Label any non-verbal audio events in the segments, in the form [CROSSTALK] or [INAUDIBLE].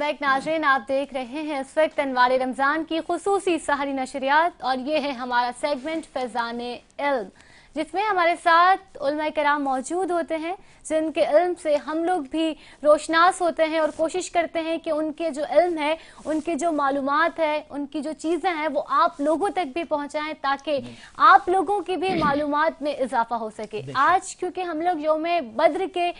Back नाजरीन आप देख रहे हैं इस वक्त अनवार रमज़ान की खसूसी सहरी नशरियात और ये है हमारा सेगमेंट फैज़ान इल्म जिसमें हमारे साथ कराम मौजूद होते हैं जिनके इल्म से हम लोग भी रोशनास होते हैं और कोशिश करते हैं कि उनके जो इल्म है उनके जो मालूम है उनकी जो चीज़ें हैं वो आप लोगों तक भी पहुँचाएँ ताकि आप लोगों की भी मालूम में इजाफा हो सके आज क्योंकि हम लोग योम बद्र के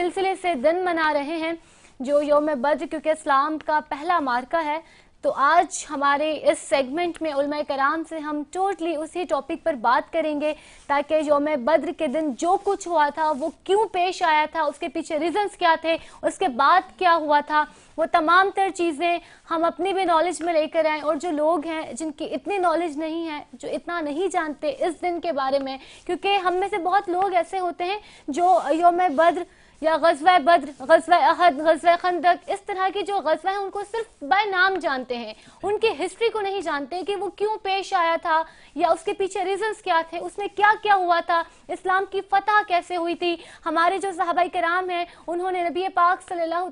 सिलसिले से दिन मना रहे हैं जो योम बद्र क्योंकि इस्लाम का पहला मार्का है तो आज हमारे इस सेगमेंट में उलमा कराम से हम टोटली उसी टॉपिक पर बात करेंगे ताकि योम बद्र के दिन जो कुछ हुआ था वो क्यों पेश आया था उसके पीछे रीजंस क्या थे उसके बाद क्या हुआ था वो तमाम तर चीज़ें हम अपनी भी नॉलेज में लेकर आए और जो लोग हैं जिनकी इतनी नॉलेज नहीं है जो इतना नहीं जानते इस दिन के बारे में क्योंकि हम में से बहुत लोग ऐसे होते हैं जो योम बद्र या गजवा बद्र गजवा अहद गजवा खंदक इस तरह के जो गजवा है उनको सिर्फ बाय नाम जानते हैं उनकी हिस्ट्री को नहीं जानते कि वो क्यों पेश आया था या उसके पीछे रीजंस क्या थे उसमें क्या क्या हुआ था इस्लाम की फतह कैसे हुई थी हमारे जो साहबा कराम हैं उन्होंने नबी पाक सल्ला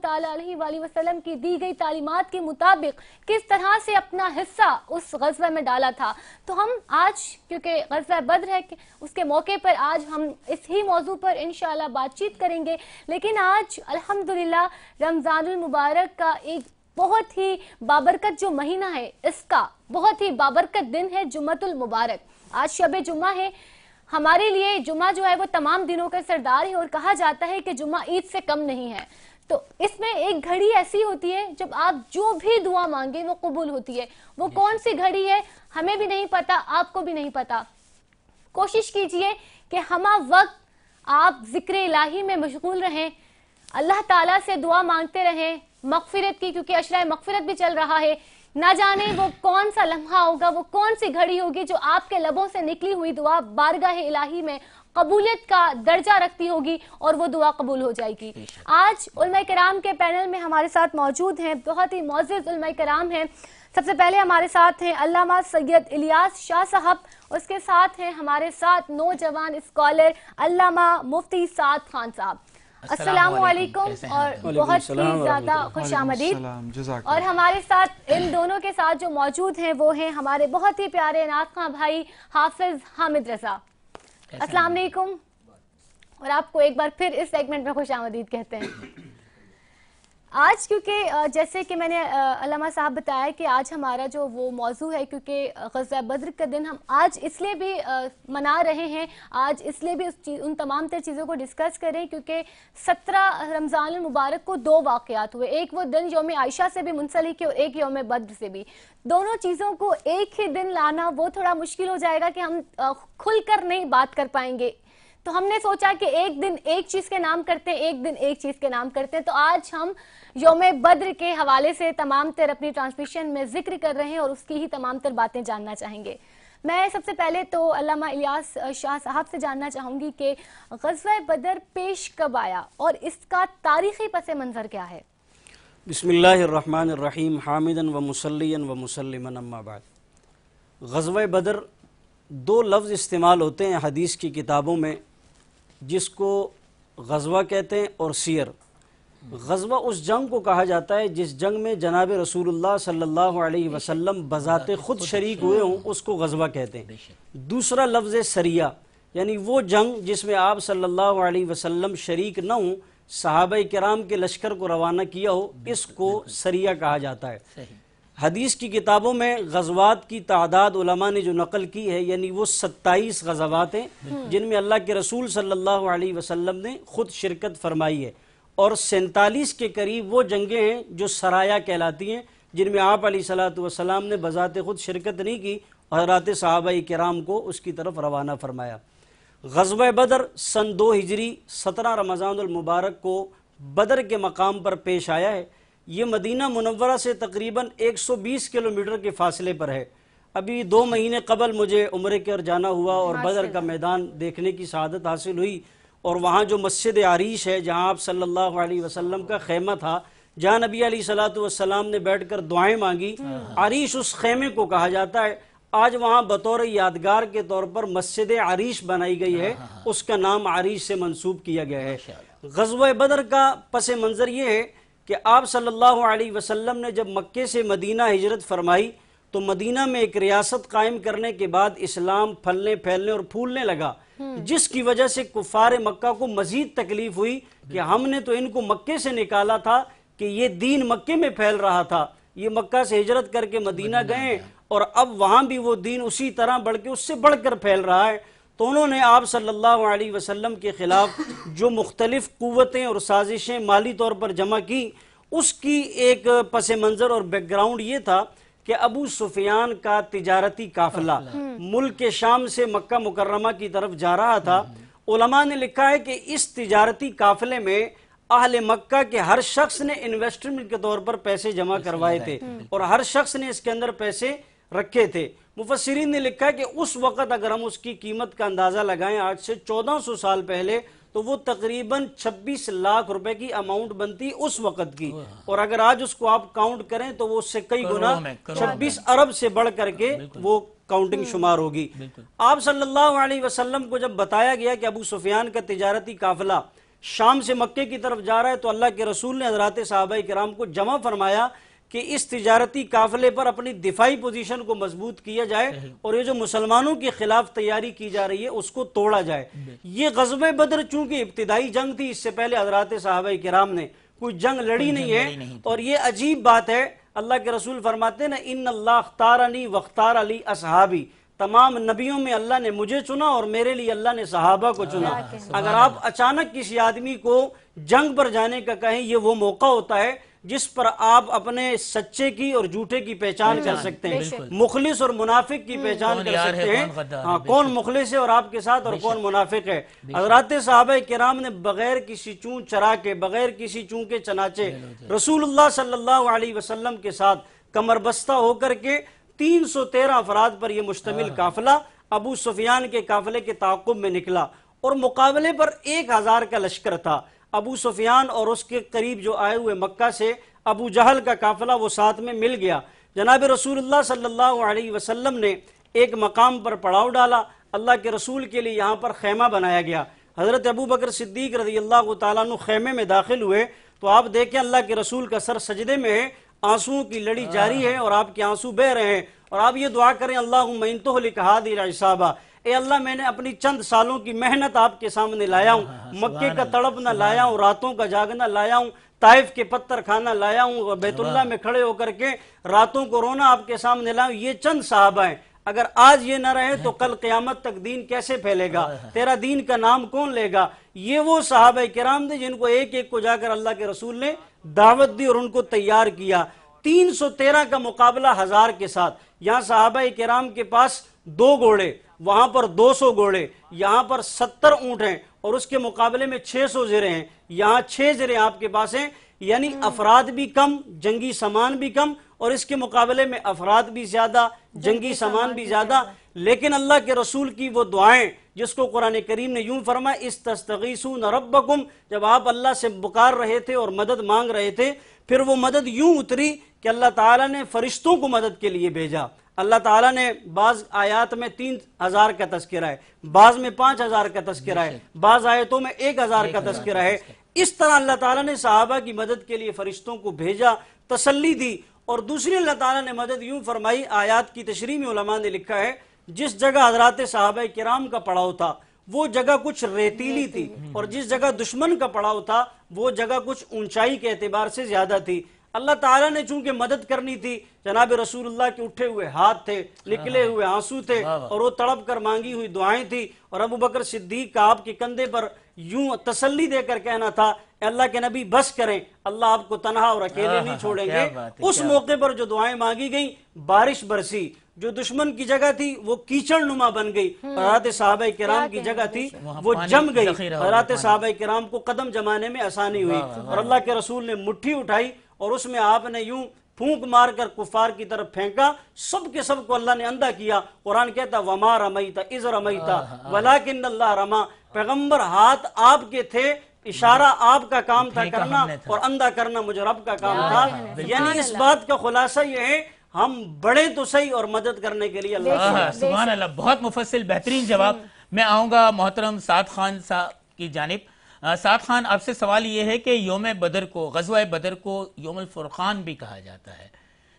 वसलम की दी गई तालीमत के मुताबिक किस तरह से अपना हिस्सा उस गजवा में डाला था तो हम आज क्योंकि गजबा बद्र है उसके मौके पर आज हम इस ही मौजू पर इनशाला बातचीत करेंगे लेकिन आज अल्हम्दुलिल्लाह रमज़ानुल मुबारक का एक बहुत ही बाबरकत जो महीना है इसका बहुत ही बाबरकत दिन है जुम्मतुल मुबारक आज शब जुम्मा है हमारे लिए जुमा जो है वो तमाम दिनों का सरदार है और कहा जाता है कि जुमा ईद से कम नहीं है तो इसमें एक घड़ी ऐसी होती है जब आप जो भी दुआ मांगे वो कबूल होती है वो कौन सी घड़ी है हमें भी नहीं पता आपको भी नहीं पता कोशिश कीजिए कि हम वक्त आप जिक्र इलाही में मशगूल रहें अल्लाह ताला से दुआ मांगते रहें मकफिरत की क्योंकि अशरा मकफिरत भी चल रहा है ना जाने वो कौन सा लम्हा होगा वो कौन सी घड़ी होगी जो आपके लबों से निकली हुई दुआ बारगाह इलाही में कबूलियत का दर्जा रखती होगी और वो दुआ कबूल हो जाएगी आज उलमा कराम के पैनल में हमारे साथ मौजूद हैं बहुत ही मोज़ उलमा कराम हैं सबसे पहले हमारे साथ हैं अल्लामा सैयद इलियास शाह साहब उसके साथ हैं हमारे साथ नौजवान स्कॉलर अल्लामा मुफ्ती साद खान साहब असलम और बहुत ही ज़्यादा खुश आमदीद और हमारे साथ इन दोनों के साथ जो मौजूद हैं वो हैं हमारे बहुत ही प्यारे नाथ खां भाई हाफिज हामिद रजा असलकुम और आपको एक बार फिर इस सेगमेंट में खुश आमदीद कहते हैं आज क्योंकि जैसे कि मैंने अलामा साहब बताया कि आज हमारा जो वो मौजू है क्योंकि गजा बद्र का दिन हम आज इसलिए भी मना रहे हैं आज इसलिए भी उस चीज उन तमाम तर चीज़ों को डिस्कस करें क्योंकि सत्रह रमज़ान मुबारक को दो वाकयात हुए एक वो दिन योम आयशा से भी मुंसलिक है और एक योम बद्र से भी दोनों चीज़ों को एक ही दिन लाना वो थोड़ा मुश्किल हो जाएगा कि हम खुल नहीं बात कर पाएंगे तो हमने सोचा कि एक दिन एक चीज के नाम करते हैं एक दिन एक चीज के नाम करते हैं तो आज हम योम बद्र के हवाले से तमाम तर अपनी ट्रांसमिशन में जिक्र कर रहे हैं और उसकी ही तमाम तर बातें जानना चाहेंगे मैं सबसे पहले तो अलामा इलियास शाह साहब से जानना चाहूंगी कि गजवा बदर पेश कब आया और इसका तारीखी पस मंज़र क्या है बिस्मिल्लाम हामिदन व मुसलिन व मुसलमन अम्माबाद गजवा बदर दो लफ्ज़ इस्तेमाल होते हैं हदीस की किताबों में जिसको गजवा कहते हैं और सियर गजवा उस जंग को कहा जाता है जिस जंग में जनाब रसूलुल्लाह सल्लल्लाहु अलैहि वसल्लम बजाते खुद शरीक हुए हों उसको गजवा कहते हैं दूसरा लफ्ज़ है सरिया यानी वो जंग जिसमें आप सल्लल्लाहु अलैहि वसल्लम शरीक न हों सहाब कराम के लश्कर को रवाना किया हो इसको सरिया कहा जाता है हदीस की किताबों में गजवात की तादाद उलमा ने जो नकल की है यानी वो सत्ताईस गजवात हैं हम्म। जिनमें अल्लाह के रसूल सल्लल्लाहु अलैहि वसल्लम ने खुद शिरकत फरमाई है और सैंतालीस के करीब वो जंगें हैं जो सराया कहलाती हैं जिनमें आप सलाम ने बजात खुद शिरकत नहीं की और हजरात साहबा कराम को उसकी तरफ रवाना फरमाया गजब बदर सन दो हिजरी सत्रह रमज़ानमबारक को बदर के मकाम पर पेश आया है ये मदीना मुनवरा से तकरीबन 120 किलोमीटर के फासले पर है अभी दो महीने कबल मुझे उम्र के और जाना हुआ और बदर का मैदान देखने की शहादत हासिल हुई और वहाँ जो मस्जिद आरीश है जहाँ आप सल्लल्लाहु अलैहि वसल्लम का खेमा था जहाँ नबी सलात वसलाम ने बैठ कर दुआएँ मांगी हाँ। आरीश उस खेमे को कहा जाता है आज वहाँ बतौर यादगार के तौर पर मस्जिद आरीश बनाई गई है हाँ, हाँ, उसका नाम आरीश से मनसूब किया गया है गजब बदर का पस मंज़र ये है कि आप सल्लल्लाहु अलैहि वसल्लम ने जब मक्के से मदीना हिजरत फरमाई तो मदीना में एक रियासत कायम करने के बाद इस्लाम फलने फैलने और फूलने लगा हम्म। जिसकी वजह से कुफार मक्का को मजीद तकलीफ हुई कि हमने तो इनको मक्के से निकाला था कि ये दीन मक्के में फैल रहा था ये मक्का से हिजरत करके मदीना गए और अब वहां भी वो दीन उसी तरह बढ़ के उससे बढ़कर फैल रहा है तो उन्होंने आप सल्लल्लाहु अलैहि वसल्लम के ख़िलाफ़ जो मुख्तलिफ़ क़वतें और साजिशें माली तौर पर जमा की उसकी एक पस मंज़र और बैकग्राउंड ये था कि अबू सुफियान का तजारती काफिला हम्म। मुल्क के शाम से मक्का मुकर्रमा की तरफ जा रहा था उलमा ने लिखा है कि इस तजारती काफिले में अहल मक्का के हर शख्स ने इन्वेस्टमेंट के तौर पर पैसे जमा करवाए थे और हर शख्स ने इसके अंदर पैसे रखे थे मुफसरीन ने लिखा है कि उस वक़्त अगर हम उसकी कीमत का अंदाज़ा लगाएं आज से 1400 साल पहले तो वो तकरीबन 26 लाख रुपए की अमाउंट बनती उस वक़्त की हाँ। और अगर आज उसको आप काउंट करें तो वो उससे कई गुना 26 अरब से बढ़ करके हाँ, वो काउंटिंग शुमार होगी आप सल्लल्लाहु अलैहि वसल्लम को जब बताया गया कि अबू सुफियान का तजारती काफिला शाम से मक्के की तरफ जा रहा है तो अल्लाह के रसूल ने हजरात साहब कराम को जमा फरमाया कि इस तजारती काफिले पर अपनी दिफाई पोजीशन को मजबूत किया जाए और ये जो मुसलमानों के खिलाफ तैयारी की जा रही है उसको तोड़ा जाए ये गजब बदर चूंकि इब्तदाई जंग थी इससे पहले हजरात साहब कराम ने कोई जंग लड़ी नहीं है और ये अजीब बात है अल्लाह के रसूल फरमाते ना इन अल्लाह अख्तार अली वख्तार अली असहाबी तमाम नबियों में अल्लाह ने मुझे चुना और मेरे लिए अल्लाह ने सहाबा को चुना अगर आप अचानक किसी आदमी को जंग पर जाने का कहें ये वो मौका होता है जिस पर आप अपने सच्चे की और झूठे की पहचान कर सकते हैं मुखलिस और मुनाफिक की हम्म। पहचान कर सकते हैं हाँ कौन मुखलिस है और आपके साथ और कौन मुनाफिक है हजरात साहब कराम ने बगैर किसी चूं चरा के बगैर किसी चूं के चनाचे रसूलुल्लाह सल्लल्लाहु अलैहि वसल्लम के साथ कमरबस्ता होकर के तीन सौ तेरह अफराद पर यह मुश्तमिल हाँ। काफिला अबू सुफियान के काफिले के ताकुब में निकला और मुकाबले पर एक हजार का लश्कर था अबू सुफियान और उसके करीब जो आए हुए मक्का से अबू जहल का काफिला वो साथ में मिल गया जनाब रसूलुल्लाह सल्लल्लाहु अलैहि वसल्लम ने एक मकाम पर पड़ाव डाला अल्लाह के रसूल के लिए यहाँ पर खेमा बनाया गया हज़रत अबू बकर सिद्दीक रजी अल्लाह तु खेमे में दाखिल हुए तो आप देखें अल्लाह के रसूल का सर सजदे में है आंसुओं की लड़ी जारी है और आपके आंसू बह रहे हैं और आप ये दुआ करें अल्लाह मैं तो लिखा दिला ए अल्लाह मैंने अपनी चंद सालों की मेहनत आपके सामने लाया हूँ हाँ, हाँ, मक्के का तड़पना लाया हूँ रातों का जागना लाया हूँ ताइफ के पत्थर खाना लाया हूँ बैतुल्ला में खड़े होकर के रातों को रोना आपके सामने लाया ये चंद साहब हैं अगर आज ये ना रहे तो कल क्यामत तक दीन कैसे फैलेगा हाँ, तेरा दीन का नाम कौन लेगा ये वो साहब कराम थे जिनको एक एक को जाकर अल्लाह के रसूल ने दावत दी और उनको तैयार किया तीन सौ तेरह का मुकाबला हजार के साथ यहाँ साहब कराम के पास दो घोड़े वहां पर 200 घोड़े यहां पर 70 ऊंट हैं और उसके मुकाबले में 600 जिरे हैं यहां 6 जिरे आपके पास हैं यानी हम्म। अफराद भी कम जंगी सामान भी कम और इसके मुकाबले में अफराद भी ज्यादा जंगी सामान भी ज्यादा लेकिन अल्लाह के रसूल की वो दुआएं जिसको कुरान करीम ने यूं फरमाया इस तस्तगीसून रब्बकुम जब आप अल्लाह से पुकार रहे थे और मदद मांग रहे थे फिर वो मदद यूं उतरी कि अल्लाह ताला ने फरिश्तों को मदद के लिए भेजा अल्लाह ताला ने बाज आयत में तीन हजार का तस्करा है बाज में पांच हजार का तस्करा है बाज आयतों में एक हजार का तस्करा है इस तरह अल्लाह ताला ने साहबा की मदद के लिए फरिश्तों को भेजा तसल्ली दी और दूसरी अल्लाह ताला ने मदद यूं फरमाई आयात की तशरी में ने लिखा है जिस जगह हजरात साहब कराम का पड़ाव था वो जगह कुछ रेतीली थी और जिस जगह दुश्मन का पड़ाव था वो जगह कुछ ऊंचाई के एतबार से ज्यादा थी अल्लाह ताला ने चूंकि मदद करनी थी जनाब रसूलुल्लाह के उठे हुए हाथ थे निकले हाँ। हुए आंसू थे और वो तड़प कर मांगी हुई दुआएं थी और अबू बकर सिद्दीक का आपके कंधे पर यूं तसल्ली देकर कहना था अल्लाह के नबी बस करें अल्लाह आपको तनहा और अकेले नहीं छोड़ेंगे उस मौके पर जो दुआएं मांगी गई बारिश बरसी जो दुश्मन की जगह थी वो कीचड़ नुमा बन गई हजरत हम्म। साहब कराम की जगह थी वो जम गई हजरत साहब कराम को कदम जमाने में आसानी हुई और अल्लाह के रसूल ने मुठ्ठी उठाई और उसमें आपने यूं फूंक मारकर कुफार की तरफ फेंका सब के सब को अल्लाह ने अंधा किया कुरान कहता वमा था इज रमईता वलाकिन अल्लाह रमा पैगम्बर हाथ आपके थे इशारा आपका काम था करना और अंधा करना मुझे रब का काम था यानी इस बात का खुलासा यह है हम बड़े तो सही और मदद करने के लिए अल्लाह सुबह अल्लाह बहुत मुफसिल बेहतरीन जवाब मैं आऊँगा मोहतरम साद खान साहब की जानब साद खान आपसे सवाल ये है कि योम बदर को गजवा बदर को योम फुरखान भी कहा जाता है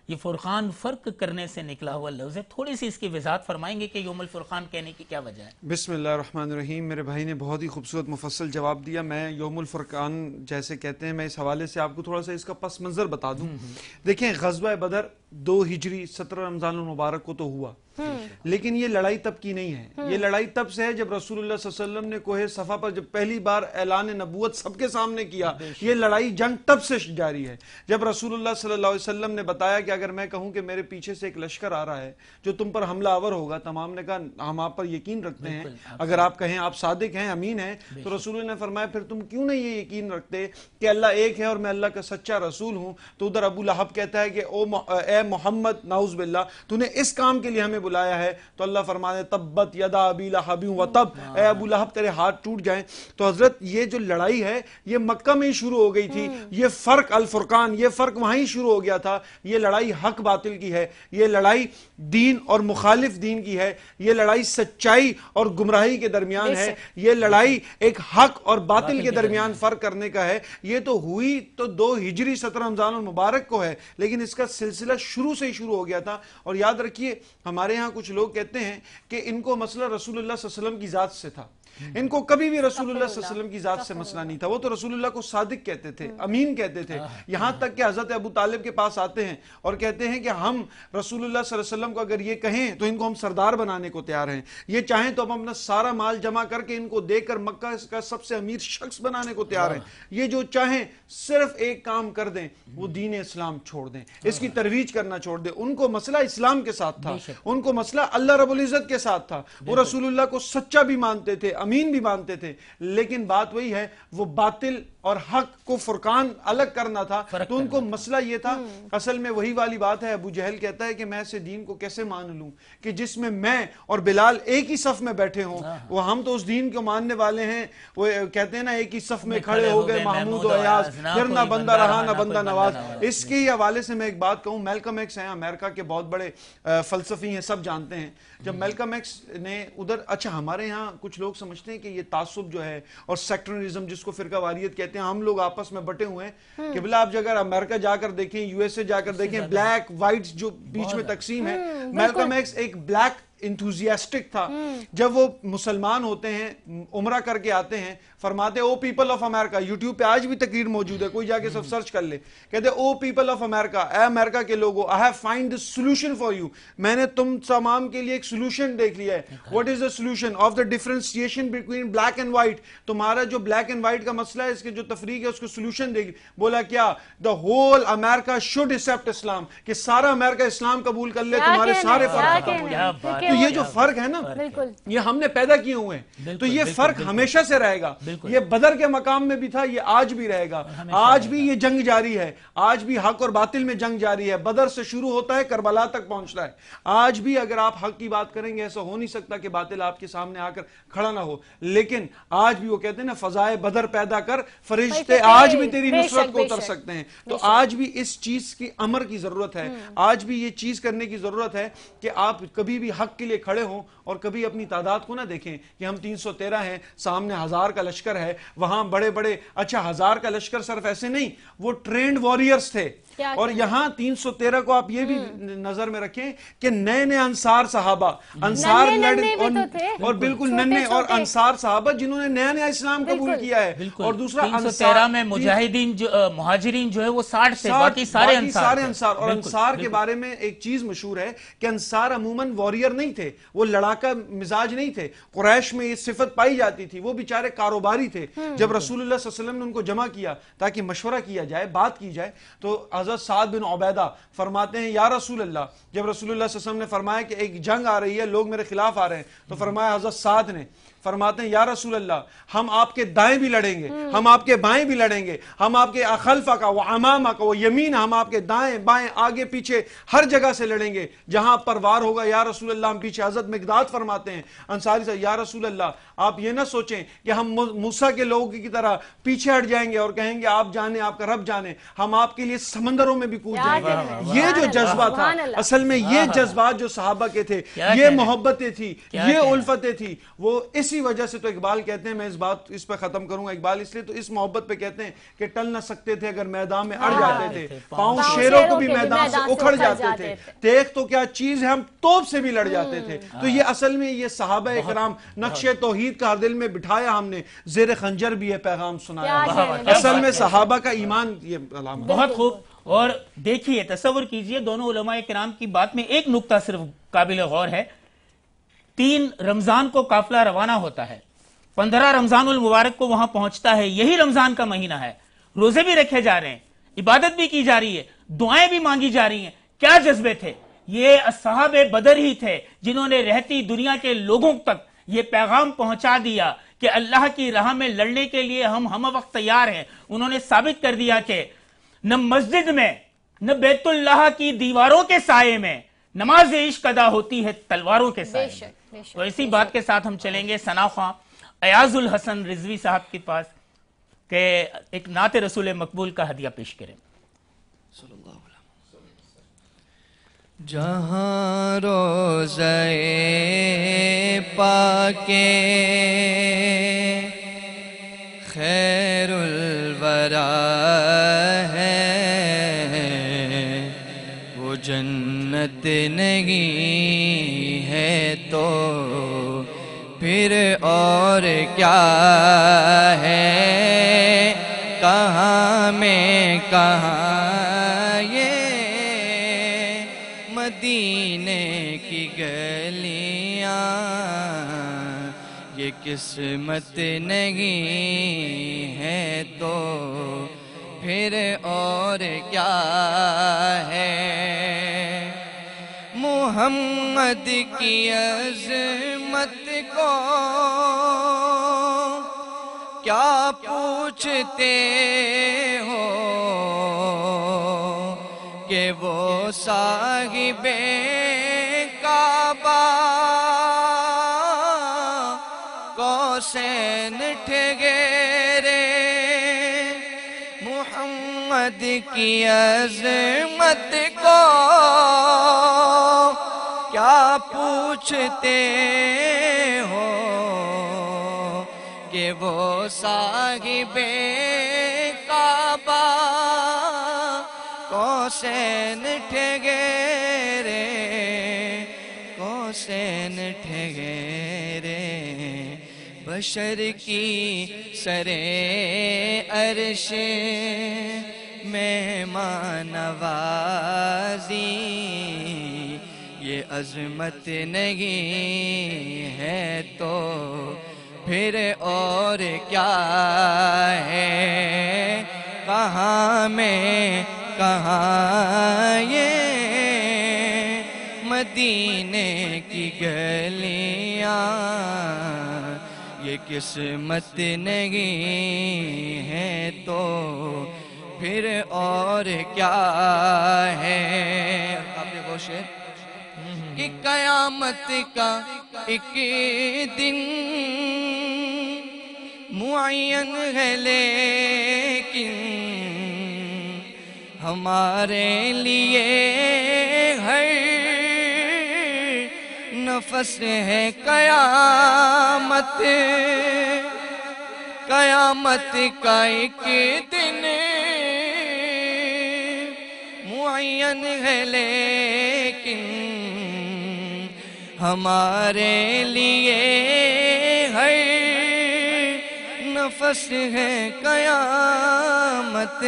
ये फुरखान फ़र्क करने से निकला हुआ लफ्ज़ है थोड़ी सी इसकी वजात फरमाएंगे कि योमल फुरखान कहने की क्या वजह है बिसमिल्ल मेरे भाई ने बहुत ही खूबसूरत मुफसल जवाब दिया मैं योमल फ़ुरखान जैसे कहते हैं मैं इस हवाले से आपको थोड़ा सा इसका पस मंज़र बता दूँ हम्म, हम्म। देखें गजबा बदर दो हिजरी सत्रह रमज़ान मुबारक को तो हुआ हम्म। लेकिन ये लड़ाई तब की नहीं है ये हम्म। लड़ाई तब से है जब रसूलुल्लाह वसल्लम ने कोहे सफा पर जब पहली बार ऐलान नबूत सबके सामने किया ये लड़ाई जंग तब से जारी है जब रसूलुल्लाह सल्लल्लाहु अलैहि वसल्लम ने बताया कि अगर मैं कहूं कि मेरे पीछे से एक लश्कर आ रहा है जो तुम पर हमलावर होगा तमाम ने कहा हम आप पर यकीन रखते हैं अगर आप कहें आप सादिक हैं अमीन हैं तो रसूल ने फरमाया फिर तुम क्यों नहीं ये यकीन रखते कि अल्लाह एक है और मैं अल्लाह का सच्चा रसूल हूं तो उधर अबू लहब कहता है कि ओ ए मोहम्मद नाउज बिल्ला तूने इस काम के लिए हमें बुलाया है तो अल्लाह फरमाने तब्बत यदा अबी लहबी व तब ए अबू लहब तेरे हाथ टूट जाए तो हजरत ये जो लड़ाई है ये मक्का में ही शुरू हो गई थी हम्म। ये फ़र्क अलफुरकान ये फ़र्क ही शुरू हो गया था ये लड़ाई हक बातिल की है ये लड़ाई दीन और मुखालिफ दीन की है यह लड़ाई सच्चाई और गुमराही के दरमियान है यह लड़ाई एक हक और बातिल के दरमियान फर्क करने का है यह तो हुई तो दो हिजरी सत्रह रमजान मुबारक को है लेकिन इसका सिलसिला शुरू से ही शुरू हो गया था और याद रखिए हमारे यहां कुछ लोग कहते हैं कि इनको मसला रसूल की ज़ात से था इनको कभी भी रसूलुल्लाह वसल्लम की जात से मसला नहीं था वो तो रसूलुल्लाह को सादिक कहते थे हम्म। अमीन कहते थे हाँ। यहां तक कि हजरत अबू तालिब के पास आते हैं और कहते हैं कि हम रसूलुल्लाह वसल्लम को अगर ये कहें तो इनको हम सरदार बनाने को तैयार हैं ये चाहें तो हम अपना सारा माल जमा करके इनको देकर मक्का का सबसे अमीर शख्स बनाने को तैयार हैं ये जो चाहें सिर्फ एक काम कर दें वो दीन इस्लाम छोड़ दें इसकी तरवीज करना छोड़ दें उनको मसला इस्लाम के साथ था उनको मसला अल्लाह रबुल्ज़त के साथ था वो रसूलुल्लाह को सच्चा भी मानते थे अमीन भी मानते थे लेकिन बात वही है वो बातिल और हक को फुरकान अलग करना था तो उनको मसला ये था हम्म। असल में वही वाली बात है अबू जहल कहता है कि मैं इसे दीन को कैसे मान लूं कि जिसमें मैं और बिलाल एक ही सफ में बैठे हों हाँ। वो हम तो उस दीन को मानने वाले हैं वो कहते हैं ना एक ही सफ में खड़े हो गए महमूद अयाज फिर ना बंदा रहा ना बंदा नवाज इसके हवाले से मैं एक बात कहूँ मेलकम एक्स हैं अमेरिका के बहुत बड़े फलसफी हैं सब जानते हैं जब मेलकम एक्स ने उधर अच्छा हमारे यहाँ कुछ लोग समझते हैं कि ये तासुब जो है और सेक्टरिज्म जिसको फिरका वारियत कहते हैं हम लोग आपस में बटे हुए हैं हम्म। कि बोला आप जगह अमेरिका जाकर देखें यूएसए जाकर देखें ब्लैक व्हाइट जो बीच में तकसीम है मेलकम हम्म, एक्स एक ब्लैक इंथुजियास्टिक था हम्म। जब वो मुसलमान होते हैं उम्र करके आते हैं फरमाते O people of America YouTube पे आज भी तकरीर मौजूद है कोई जाके सब सर्च कर ले कहते ओ पीपल ऑफ अमेरिका ए अमेरिका के लोगो I have find the solution for you मैंने तुम तमाम के लिए एक सोल्यूशन देख लिया है what is the solution of the differentiation between black and white तुम्हारा जो ब्लैक एंड व्हाइट का मसला है इसके जो तफरीक है उसको सोल्यूशन देख बोला क्या the whole America should accept Islam कि सारा अमेरिका इस्लाम कबूल कर ले तुम्हारे सारे फर्क तो ये जो फर्क है ना ये हमने पैदा किए हुए हैं तो ये फर्क हमेशा से रहेगा ये बदर के मकाम में भी था ये आज भी रहेगा आज भी ये जंग जारी है आज भी हक और बातिल में जंग जारी है बदर से शुरू होता है करबला तक पहुंचता है आज भी अगर आप हक की बात करेंगे ऐसा हो नहीं सकता कि बातिल आपके सामने आकर खड़ा ना हो लेकिन आज भी वो कहते हैं ना फजाए बदर पैदा कर फरिश्ते आज भी तेरी नुसरत को उतर सकते हैं तो आज भी इस चीज की अमर की जरूरत है हम्म। आज भी ये चीज करने की जरूरत है कि आप कभी भी हक के लिए खड़े हों और कभी अपनी तादाद को ना देखें कि हम तीन सौ तेरह हैं सामने हजार का लश्कर लश्कर है वहां बड़े बड़े अच्छा हजार का लश्कर सिर्फ ऐसे नहीं वो ट्रेंड वॉरियर्स थे और यहाँ 313 को आप ये भी हम्म। नजर में रखें कि नए नए अंसार साहबा अंसार लड़ और, तो और बिल्कुल नन्हे और अंसार साहबा जिन्होंने नया नया इस्लाम कबूल किया है और दूसरा तेरह में मुजाहिदीन जो महाजरीन जो है वो साठ से बाकी सारे सारे अंसार और अंसार के बारे में एक चीज मशहूर है कि अंसार अमूमन वॉरियर नहीं थे वो लड़ाका मिजाज नहीं थे कुरैश में ये सिफत पाई जाती थी वो बेचारे कारोबार अंसारी थे हम्म, जब रसूल ने उनको जमा किया ताकि मशवरा किया जाए बात की जाए तो हजरत साद बिन ओबैदा फरमाते हैं या रसूल अल्लाह जब रसूल ने फरमाया कि एक जंग आ रही है लोग मेरे खिलाफ आ रहे हैं तो फरमाया हजरत साद ने फरमाते हैं या रसूल अल्लाह हम आपके दाएं भी लड़ेंगे हम आपके बाएं भी लड़ेंगे हम आपके अखलफा का वो अमामा का वो यमीन हम आपके दाएं बाएं आगे पीछे हर जगह से लड़ेंगे जहां पर वार होगा या रसूल अल्लाह हम पीछे हजरत मकदाद फरमाते हैं अंसारी साहब या रसूल अल्लाह आप ये ना सोचें कि हम मूसा के लोगों की तरह पीछे हट जाएंगे और कहेंगे आप जाने आपका रब जाने हम आपके लिए समंदरों में भी कूद जाएंगे ये जो जज्बा था असल में ये जज्बात जो साहबा के थे ये मोहब्बतें थी ये उल्फतें थी वो इस इसी वजह से तो इकबाल कहते हैं मैं इस बात इस पर खत्म करूंगा इकबाल इसलिए तो इस मोहब्बत पे कहते हैं कि टल ना सकते थे अगर मैदान में अड़ हाँ, जाते थे हाँ, पाओ शेरों को भी मैदान से उखड़ जाते थे देख तो क्या चीज है हम तोप से भी लड़ जाते हम्म। थे हाँ। तो ये असल में ये साहब कराम नक्श तोहहीद का दिल में बिठाया हमने जेर खंजर भी ये पैगाम सुनाया असल में साहबा का ईमान ये बहुत खूब और देखिए तस्वर कीजिए दोनों उलमा कराम की बात में एक नुकता सिर्फ काबिल गौर है तीन रमजान को काफिला रवाना होता है पंद्रह रमजान उल मुबारक को वहां पहुंचता है यही रमजान का महीना है रोजे भी रखे जा रहे हैं इबादत भी की जा रही है दुआएं भी मांगी जा रही हैं क्या जज्बे थे ये असहाब बदर ही थे जिन्होंने रहती दुनिया के लोगों तक ये पैगाम पहुंचा दिया कि अल्लाह की राह में लड़ने के लिए हम हम वक्त तैयार हैं उन्होंने साबित कर दिया कि न मस्जिद में न बैतुल्लाह की दीवारों के साय में नमाज इश्क अदा होती है तलवारों के साथ तो इसी बात के साथ हम चलेंगे सना खां अयाजुल हसन रिजवी साहब के पास के एक नात रसूल मकबूल का हदिया पेश करें जहाँ रोज़े पाके खैरुल वरा है वो जन जन्नत नहीं है तो फिर और क्या है कहाँ में कहाँ ये मदीने की गलियाँ ये किस्मत नहीं है तो फिर और क्या है मोहम्मद की अजमत को क्या पूछते हो के वो साहिबे काबा को सैन ठेरे मोहम्मद की अजमत को पूछते हो कि वो साहिबे काबा कौसैन ठगेरे कौसैन रे बशर की सरे अरश में मानवाजी ये अजमत नहीं है तो फिर और क्या है कहाँ में कहाँ ये मदीने की गलियाँ ये किस्मत नहीं है तो फिर और क्या है आपने वो शेर कि कयामत का एक दिन मुन है लेकिन हमारे लिए हर नफस है कयामत कयामत का एक दिन मुन है लेकिन हमारे लिए हर नफस है कयामत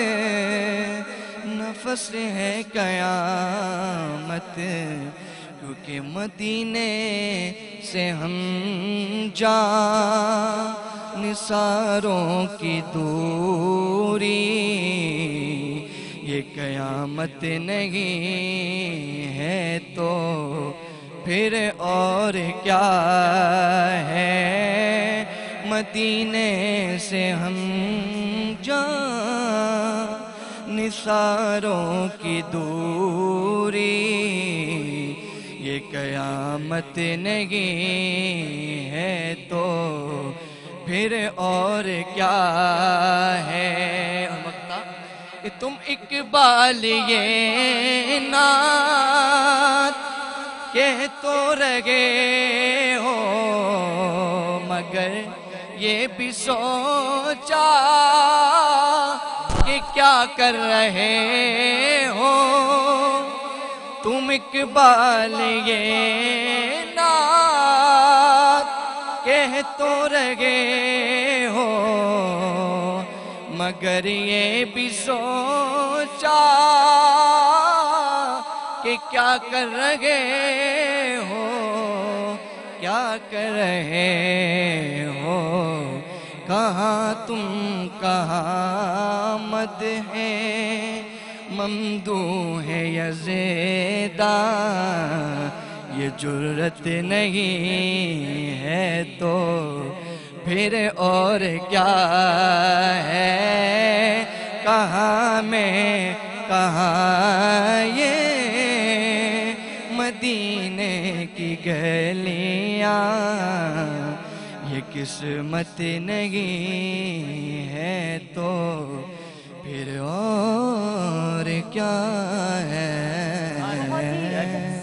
नफस है कयामत क्योंकि मदीने से हम जा निसारों की दूरी ये कयामत नहीं है तो फिर और क्या है मदीने से हम जा निसारों की दूरी ये कयामत नहीं है तो फिर और क्या है तुम इकबाल ये ना कह तो रगे हो मगर ये भी सोचा कि क्या कर रहे हो तुम इकबाल ये ना कह तो रगे हो मगर ये भी सोचा क्या कर रहे हो क्या कर रहे हो कहाँ तुम कहाँ मद है ममदू है यजेदा ये जरूरत नहीं है तो फिर और क्या है कहाँ में कहाँ ये गलिया ये किस्मत नहीं है तो फिर और क्या है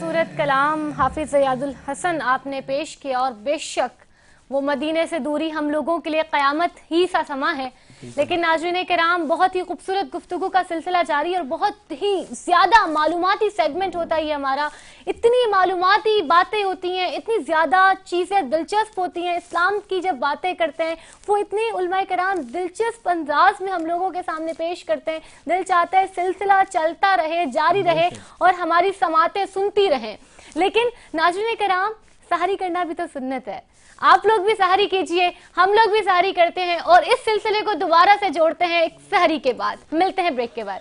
सूरत कलाम हाफिज यादुल हसन आपने पेश किया और बेशक वो मदीने से दूरी हम लोगों के लिए क़यामत ही सा समा है लेकिन नाजरीन कराम बहुत ही खूबसूरत गुफ्तु का सिलसिला जारी और बहुत ही ज्यादा मालूमती सेगमेंट होता है हमारा इतनी मालूमती बातें होती हैं इतनी ज्यादा चीजें दिलचस्प होती हैं इस्लाम की जब बातें करते हैं वो इतनी उलमा कराम दिलचस्प अंदाज में हम लोगों के सामने पेश करते हैं दिल चाहता है सिलसिला चलता रहे जारी रहे और हमारी समातें सुनती रहे लेकिन नाजुन कराम सहारी करना भी तो सुन्नत है आप लोग भी सहरी कीजिए हम लोग भी सहरी करते हैं और इस सिलसिले को दोबारा से जोड़ते हैं एक सहरी के बाद मिलते हैं ब्रेक के बाद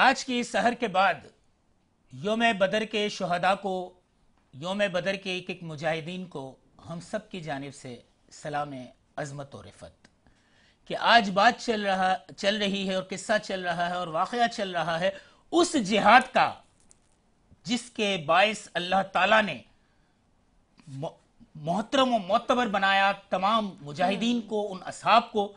आज की इस शहर के बाद योम बदर के शहदा को योम बदर के एक एक मुजाहिदीन को हम सब की जानब से सलाम अजमत और रिफत कि आज बात चल रहा चल रही है और किस्सा चल रहा है और वाकया चल रहा है उस जिहाद का जिसके बायस अल्लाह ताला ने मोहतरम और मोतबर बनाया तमाम मुजाहिदीन को उन असाब को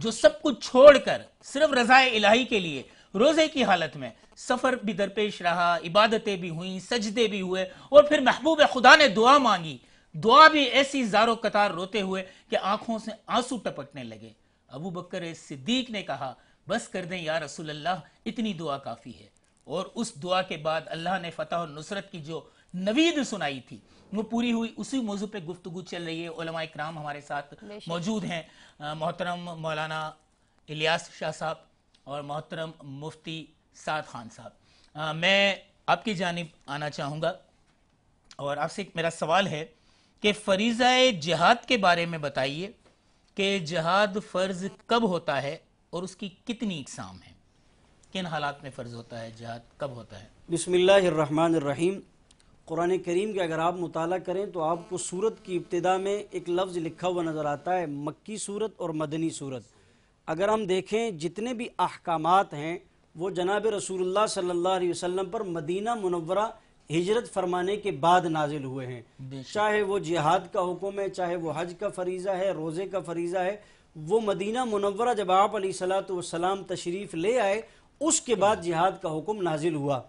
जो सब कुछ छोड़कर सिर्फ रज़ाए इलाही के लिए रोजे की हालत में सफर भी दरपेश रहा इबादतें भी हुई सजदे भी हुए और फिर महबूब खुदा ने दुआ मांगी दुआ भी ऐसी जारो कतार रोते हुए कि आंखों से आंसू टपकने लगे अबू बकर सिद्दीक ने कहा बस कर दें या रसूल अल्लाह इतनी दुआ काफ़ी है और उस दुआ के बाद अल्लाह ने फतह और नुसरत की जो नवीद सुनाई थी वो पूरी हुई उसी मौजू पे गुफ्तगु चल रही है इकराम हमारे साथ मौजूद हैं मोहतरम मौलाना इलियास शाह साहब और मोहतरम मुफ्ती साद खान साहब मैं आपकी जानब आना चाहूँगा और आपसे मेरा सवाल है कि फरीज़ा जहाद के बारे में बताइए कि जहाद फ़र्ज़ कब होता है और उसकी कितनी इकसाम है किन हालात में फ़र्ज़ होता है जहाद कब होता है बसमीम कुरान करीम के अगर आप मुताल करें तो आपको सूरत की इब्तदा में एक लफ्ज़ लिखा हुआ नज़र आता है मक्की सूरत और मदनी सूरत अगर हम देखें जितने भी अहकाम हैं वो जनाब रसूलुल्लाह सल्लल्लाहु अलैहि वसल्लम पर मदीना मुनवरा हिजरत फरमाने के बाद नाजिल हुए हैं चाहे वो जिहाद का हुक्म है चाहे वो हज का फरीज़ा है रोज़े का फरीज़ा है वो मदीना मुनवरा जब आप सलाम तशरीफ़ ले आए उसके बाद जिहाद का हुक्म नाजिल हुआ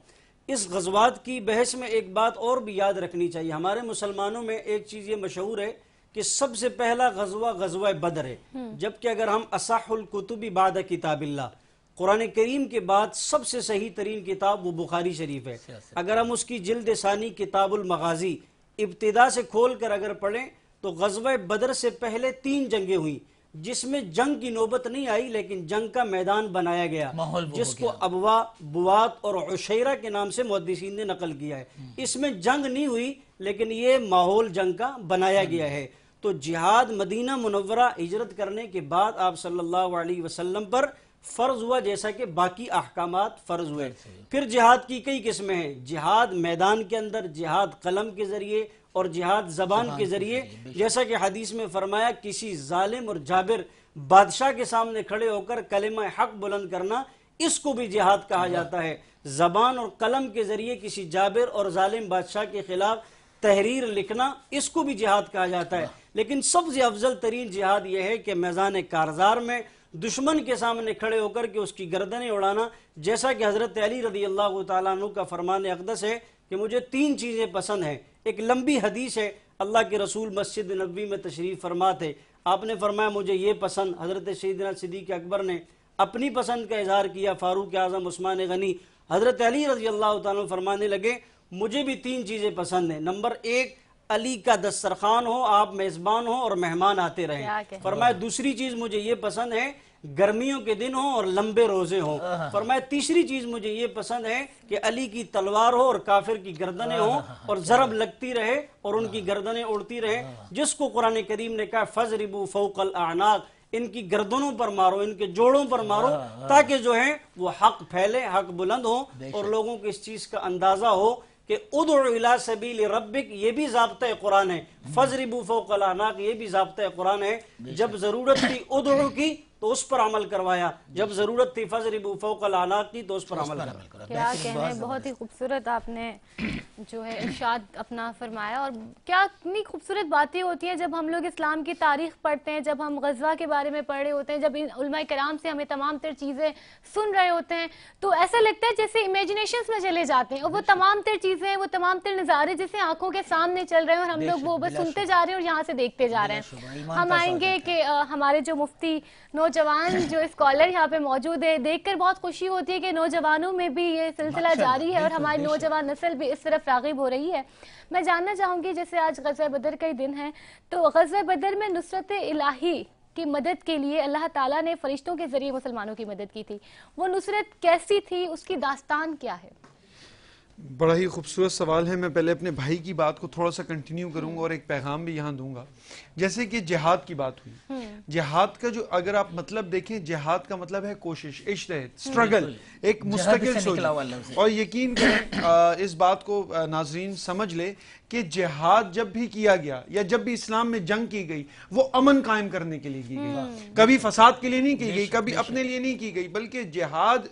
इस गजबात की बहस में एक बात और भी याद रखनी चाहिए हमारे मुसलमानों में एक चीज़ ये मशहूर है कि सबसे पहला गजवा गजवा बदर है हम्म। जबकि अगर हम असाहुल कुतुबी बाद किताबिल्ला कुरान करीम के बाद सबसे सही तरीन किताब वो बुखारी शरीफ है अगर हम उसकी जल्द सानी किताबुल मगाजी इब्तदा से खोल कर अगर पढ़ें तो गजवा बदर से पहले तीन जंगें हुई जिसमें जंग की नौबत नहीं आई लेकिन जंग का मैदान बनाया गया जिसको अबवा बुआत और उशेरा के नाम से मुहदसिन ने नकल किया है हम्म। इसमें जंग नहीं हुई लेकिन ये माहौल जंग का बनाया गया है तो जिहाद मदीना मुनवरा हिजरत करने के बाद आप सल्लल्लाहु अलैहि वसल्लम पर फ़र्ज़ हुआ जैसा कि बाकी अहकाम फ़र्ज़ हुए फिर जिहाद की कई किस्में हैं जिहाद मैदान के अंदर जिहाद कलम के ज़रिए और जिहाद ज़बान के ज़रिए जैसा कि हदीस में फ़रमाया किसी जालिम और जाबिर बादशाह के सामने खड़े होकर कलेमा हक बुलंद करना इसको भी जिहाद कहा जाता है ज़बान और कलम के ज़रिए किसी जाबिर और जालिम बादशाह के ख़िलाफ़ तहरीर लिखना इसको भी जिहाद कहा जाता है लेकिन सबसे अफजल तरीन जिहाद यह है कि मैजान कारजार में दुश्मन के सामने खड़े होकर के उसकी गर्दनें उड़ाना जैसा कि हज़रत अली रजी अल्लाह तु का फरमान अकदस है कि मुझे तीन चीज़ें पसंद हैं एक लंबी हदीस है अल्लाह के रसूल मस्जिद नबी में तशरीफ़ फरमा थे आपने फरमाया मुझे ये पसंद हज़रत शहीद सिद्दीक अकबर ने अपनी पसंद का इजहार किया फ़ारूक आज़म उस्मान गनी हज़रत अली रजी अल्लाह तरमाने लगे मुझे भी तीन चीज़ें पसंद हैं नंबर एक अली का दस्तरखान हो आप मेज़बान हो और मेहमान आते और मैं दूसरी चीज़ मुझे ये पसंद है गर्मियों के दिन हो और लंबे रोजे हो मैं तीसरी चीज मुझे ये पसंद है कि अली की तलवार हो और काफिर की गर्दनें हो और जरब लगती रहे और उनकी गर्दनें उड़ती रहे जिसको कुरान करीम ने कहा फज रिबू फोकल आनाक इनकी गर्दनों पर मारो इनके जोड़ों पर मारो ताकि जो है वो हक फैले हक बुलंद हो और लोगों को इस चीज का अंदाजा हो कि उदला सबील रबिक ये भी जबत कुरान है फजरिबू फोकलानाक ये भी जबत कुरान है जब ज़रूरत थी उदू की तो उस पर अमल करवाया जब जरूरत थी फजर बूफो का लाला की तो उस पर अमल करवाया क्या कहने बहुत ही खूबसूरत आपने जो है इर्शाद अपना फरमाया और क्या इतनी खूबसूरत बातें होती हैं जब हम लोग इस्लाम की तारीख पढ़ते हैं जब हम गजवा के बारे में पढ़ रहे होते हैं जब उलमा कराम से हमें तमाम तर चीज़ें सुन रहे होते हैं तो ऐसा लगता है जैसे इमेजिनेशन में चले जाते हैं और वो तमाम तर चीज़ें वो तमाम तर नज़ारे जैसे आंखों के सामने चल रहे हैं और हम लोग वो बस सुनते जा रहे हैं और यहाँ से देखते जा रहे हैं हम आएंगे कि हमारे जो मुफ्ती नौ नौजवान जो स्कॉलर यहाँ पे मौजूद है देखकर बहुत खुशी होती है कि नौजवानों में भी ये सिलसिला जारी है और हमारी नौजवान नस्ल भी इस तरफ रागिब हो रही है मैं जानना चाहूंगी जैसे आज गजा बदर का ही दिन है तो गजा बदर में नुसरत इलाही की मदद के लिए अल्लाह ताला ने फरिश्तों के जरिए मुसलमानों की मदद की थी वो नुसरत कैसी थी उसकी दास्तान क्या है बड़ा ही खूबसूरत सवाल है मैं पहले अपने भाई की बात को थोड़ा सा कंटिन्यू करूंगा और एक पैगाम भी यहाँ दूंगा जैसे कि जिहाद की बात हुई हम्म। जिहाद का जो अगर आप मतलब देखें जिहाद का मतलब है कोशिश इश्त स्ट्रगल हम्म। एक मुस्तकिल और यकीन करें इस बात को नाजरीन समझ ले कि जिहाद जब भी किया गया या जब भी इस्लाम में जंग की गई वो अमन कायम करने के लिए की गई हम्म। कभी फसाद के लिए नहीं की गई कभी अपने लिए नहीं की गई बल्कि जिहाद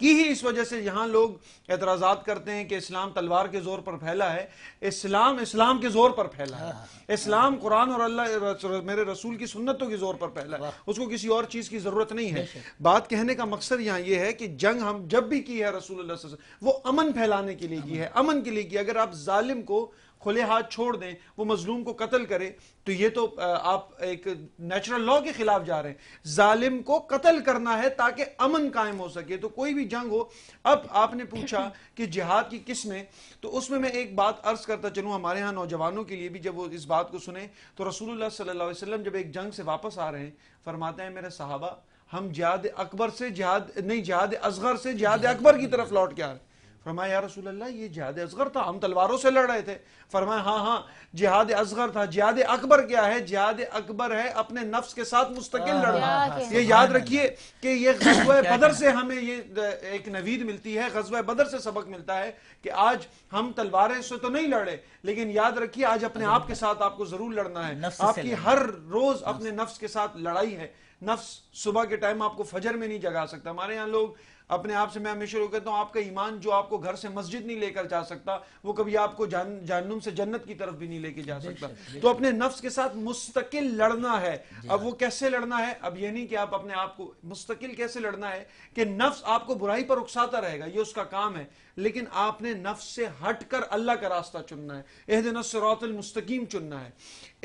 की ही इस वजह से यहाँ लोग एतराज़ात करते हैं कि इस्लाम तलवार के ज़ोर पर फैला है इस्लाम इस्लाम के ज़ोर पर फैला है हाँ, हाँ। इस्लाम कुरान और अल्लाह मेरे रसूल की सुन्नतों के ज़ोर पर फैला है उसको किसी और चीज़ की ज़रूरत नहीं है बात कहने का मकसद यहाँ ये है कि जंग हम जब भी की है रसूल वो अमन फैलाने के लिए की है अमन के लिए की अगर आप ालिम को खुले हाथ छोड़ दें वो मजलूम को कत्ल करे तो ये तो आप एक नेचुरल लॉ के खिलाफ जा रहे हैं जालिम को कत्ल करना है ताकि अमन कायम हो सके तो कोई भी जंग हो अब आपने पूछा [CLEARS THROAT] कि जिहाद की किस्में तो उसमें मैं एक बात अर्ज करता चलूँ हमारे यहाँ नौजवानों के लिए भी जब वो इस बात को सुने तो रसूल सल्ला अलैहि जब एक जंग से वापस आ रहे हैं फरमाते हैं मेरे साहबा हम जिहाद अकबर से जिहाद नहीं जिहाद असगर से जिहाद अकबर की तरफ लौट के आ रहे हैं फरमाया रसूल अल्लाह ये जिहाद असगर था हम तलवारों से लड़ रहे थे फरमाया हाँ हाँ जिहाद असगर था जिहाद अकबर क्या है जिहाद अकबर है अपने नफ्स के साथ मुस्तकिल हाँ, लड़ना ये याद रखिए कि ये गजब [LAUGHS] बदर से हमें ये एक नवीद मिलती है गजब बदर से सबक मिलता है कि आज हम तलवारें से तो नहीं लड़े लेकिन याद रखिए आज अपने आप के साथ आपको जरूर लड़ना है आपकी हर रोज अपने नफ्स के साथ लड़ाई है नफ्स सुबह के टाइम आपको फजर में नहीं जगा सकता हमारे यहाँ लोग अपने आप से मैं हमेशा कहता हूँ आपका ईमान जो आपको घर से मस्जिद नहीं लेकर जा सकता वो कभी आपको जान से जन्नत की तरफ भी नहीं लेके जा सकता तो अपने नफ्स के साथ मुस्तकिल लड़ना है अब हाँ। वो कैसे लड़ना है अब ये नहीं कि आप अपने आप को मुस्तकिल कैसे लड़ना है कि नफ्स आपको बुराई पर उकसाता रहेगा ये उसका काम है लेकिन आपने नफ्स से हटकर अल्लाह का रास्ता चुनना है एह दिन मुस्तकीम चुनना है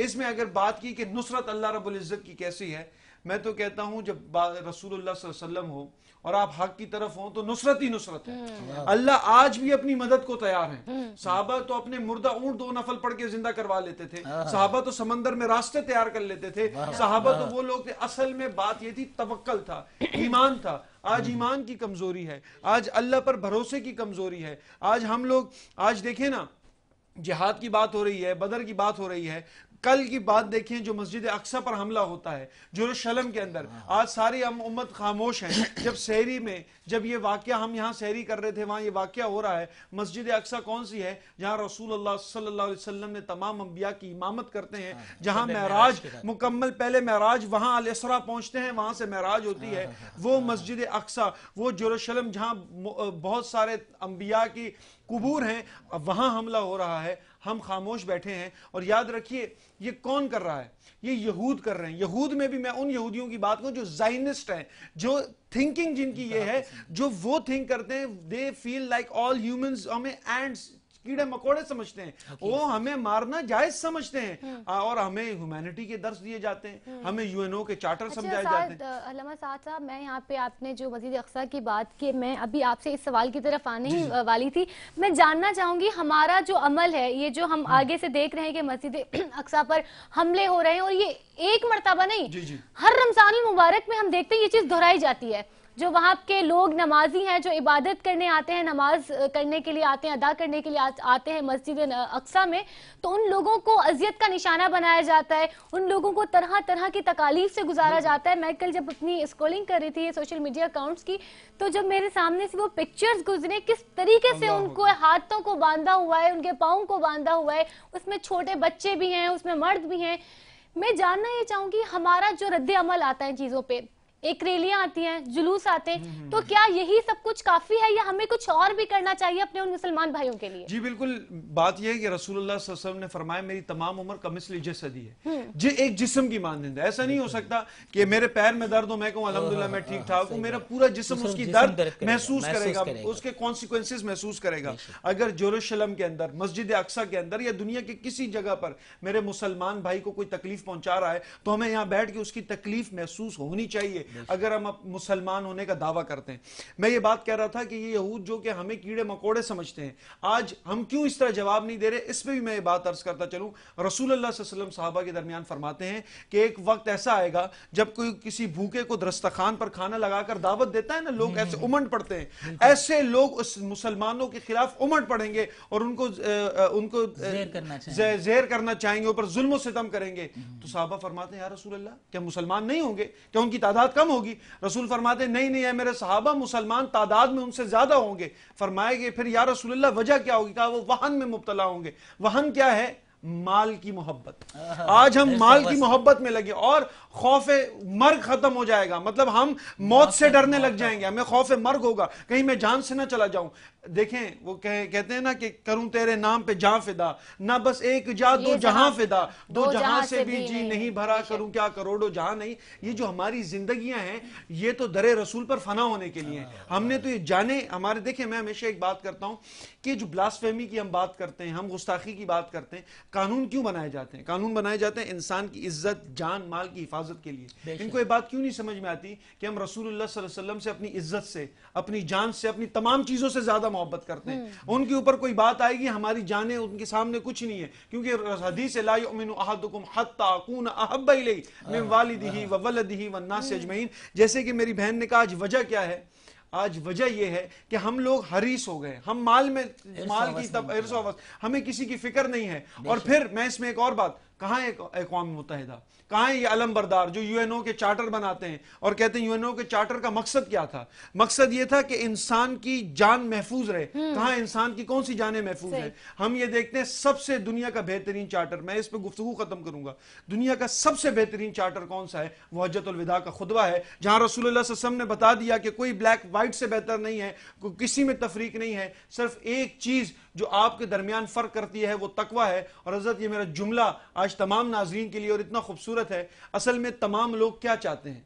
इसमें अगर बात की कि नुसरत अल्लाह रबुल्ज़त की कैसी है मैं तो कहता हूँ जब रसूल वसल्लम हो और आप हक की तरफ हो तो नुसरत ही नुसरत है हम्म। हाँ। अल्लाह आज भी अपनी मदद को तैयार है हम्म। साहबा तो अपने मुर्दा ऊंट दो नफल पढ़ के जिंदा करवा लेते थे हाँ। साहबा तो समंदर में रास्ते तैयार कर लेते थे साहबा तो हाँ। वो लोग थे असल में बात ये थी तवक्ल था ईमान था आज हम्म। ईमान की कमजोरी है आज अल्लाह पर भरोसे की कमजोरी है आज हम लोग आज देखें ना जिहाद की बात हो रही है बदर की बात हो रही है कल की बात देखें जो मस्जिद अक्सा पर हमला होता है जरूशलम के अंदर हाँ। आज सारी हम उम्मत खामोश है जब शहरी में जब ये वाक़ हम यहाँ शहरी कर रहे थे वहाँ ये वाक्य हो रहा है मस्जिद अक्सा कौन सी है जहाँ रसूल सल्ला ने तमाम अम्बिया की इमामत करते हैं हाँ, जहाँ महराज मुकम्मल पहले महराज वहाँ अलसरा पहुँचते हैं वहाँ से महराज होती है हाँ, वो मस्जिद अक्सा वो जरूशलम जहाँ बहुत सारे अम्बिया की कबूर हैं वहाँ हमला हो रहा है हम खामोश बैठे हैं और याद रखिए ये कौन कर रहा है ये यहूद कर रहे हैं यहूद में भी मैं उन यहूदियों की बात करूं जो जाइनिस्ट हैं जो थिंकिंग जिनकी ये हाँ, है जो वो थिंक करते हैं they feel like all humans हमें एंड्स कीड़े मकोड़े समझते हैं वो हमें मारना जायज समझते हैं hmm. और हमें ह्यूमैनिटी के दर्श दिए जाते हैं hmm. हमें यूएनओ के चार्टर अच्छा, समझाए जाते हैं साथ साहब मैं यहाँ पे आपने जो मजीद अक्सा की बात की मैं अभी आपसे इस सवाल की तरफ आने वाली थी मैं जानना चाहूंगी हमारा जो अमल है ये जो हम hmm. आगे से देख रहे हैं कि मस्जिद [CLEARS THROAT] अक्सा पर हमले हो रहे हैं और ये एक मरतबा नहीं जी जी। हर रमजान मुबारक में हम देखते हैं ये चीज दोहराई जाती है जो वहाँ के लोग नमाजी हैं जो इबादत करने आते हैं नमाज करने के लिए आते हैं अदा करने के लिए आते हैं मस्जिद अक्सा में तो उन लोगों को अजियत का निशाना बनाया जाता है उन लोगों को तरह तरह की तकालीफ से गुजारा जाता है मैं कल जब अपनी स्क्रोलिंग कर रही थी सोशल मीडिया अकाउंट्स की तो जब मेरे सामने से वो पिक्चर्स गुजरे किस तरीके से उनको हाथों को बांधा हुआ है उनके पाओं को बांधा हुआ है उसमें छोटे बच्चे भी हैं उसमें मर्द भी हैं मैं जानना ये चाहूँगी हमारा जो रद्द अमल आता है चीज़ों पर एक रैलियां आती हैं जुलूस आते हैं हम्म, हम्म, तो हम्म। क्या यही सब कुछ काफी है या हमें कुछ और भी करना चाहिए अपने उन मुसलमान भाइयों के लिए जी बिल्कुल बात यह है कि रसूलुल्लाह वसल्लम ने फरमाया मेरी तमाम उम्र कमिसल जसदी है जी एक जिसम की मानंद है ऐसा नहीं हो सकता कि मेरे पैर में दर्द हो मैं कहूँ अलहमदुल्ला मैं ठीक ठाक हूँ मेरा पूरा जिसम उसकी दर्द महसूस करेगा उसके कॉन्सिक्वेंसिस महसूस करेगा अगर जोरूशलम के अंदर मस्जिद अक्सा के अंदर या दुनिया के किसी जगह पर मेरे मुसलमान भाई को कोई तकलीफ पहुंचा रहा है तो हमें यहाँ बैठ के उसकी तकलीफ महसूस होनी चाहिए अगर हम मुसलमान होने का दावा करते हैं मैं ये बात कह रहा था कि ये यहूद जो कि हमें कीड़े मकोड़े समझते हैं आज हम क्यों इस तरह जवाब नहीं दे रहे इस पर भी मैं ये बात अर्ज करता चलूँ रसूल साहबा के दरमियान फरमाते हैं कि एक वक्त ऐसा आएगा जब कोई किसी भूखे को दस्तखान पर खाना लगाकर दावत देता है ना लोग हम्म, ऐसे हम्म। उमंड पड़ते हैं ऐसे लोग उस मुसलमानों के खिलाफ उमंड पड़ेंगे और उनको उनको जेर करना चाहेंगे ऊपर जुल्म सितम करेंगे हम्म। तो साहबा फरमाते हैं यार रसूल क्या मुसलमान नहीं होंगे क्या उनकी तादाद कम कम होगी रसूल फरमाते नहीं नहीं है मेरे सहाबा मुसलमान तादाद में उनसे ज़्यादा होंगे फरमाए गए फिर या रसूल्ला वजह क्या होगी कहा वो वाहन में मुबतला होंगे वाहन क्या है माल की मोहब्बत आज हम माल की मोहब्बत में लगे और खौफ मर्ग खत्म हो जाएगा मतलब हम मौत से डरने लग जाएंगे हमें खौफ मर्ग होगा कहीं मैं जान से ना चला जाऊं देखें वो कह, कहते हैं ना कि करूं तेरे नाम पे जहां फिदा ना बस एक जा दो जहां फिदा दो, जहां से भी जी नहीं, नहीं भरा करूं क्या करोड़ों जहां नहीं ये जो हमारी जिंदगियां हैं ये तो दरे रसूल पर फना होने के लिए हाँ, हमने हाँ। तो ये जाने हमारे देखें मैं हमेशा एक बात करता हूं कि जो ब्लास्फेमी की हम बात करते हैं हम गुस्ताखी की बात करते हैं कानून क्यों बनाए जाते हैं कानून बनाए जाते हैं इंसान की इज्जत जान माल की हिफाजत के लिए इनको ये बात क्यों नहीं समझ में आती कि हम रसूल से अपनी इज्जत से अपनी जान से अपनी तमाम चीजों से ज्यादा मोहब्बत करते हैं हम्म। उनके ऊपर कोई बात आएगी हमारी जाने उनके सामने कुछ नहीं है क्योंकि हदीस हाँ। वालिदी हाँ। व वलदी हम्म। अजमैन जैसे कि मेरी बहन ने कहा आज वजह क्या है आज वजह यह है कि हम लोग हरीस हो गए हम माल में माल की तब हमें किसी की फिक्र नहीं है और फिर मैं इसमें एक और बात कहाँ है अकवा मुतहदा कहाँ है ये अलम बरदार जो यू एन ओ के चार्टर बनाते हैं और कहते हैं यू एन ओ के चार्टर का मकसद क्या था मकसद ये था कि इंसान की जान महफूज रहे हम्म। कहाँ इंसान की कौन सी जान महफूज है हम ये देखते हैं सबसे दुनिया का बेहतरीन चार्टर मैं इस पर गुफ्तु खत्म करूंगा दुनिया का सबसे बेहतरीन चार्टर कौन सा है वह हजतुलविदा का खुदबा है जहां रसूल वसम ने बता दिया कि कोई ब्लैक वाइट से बेहतर नहीं है किसी में तफरीक नहीं है सिर्फ एक चीज़ जो आपके दरमियान फ़र्क करती है वो तकवा है और हज़रत ये मेरा जुमला आज तमाम नाजरीन के लिए और इतना खूबसूरत है असल में तमाम लोग क्या चाहते हैं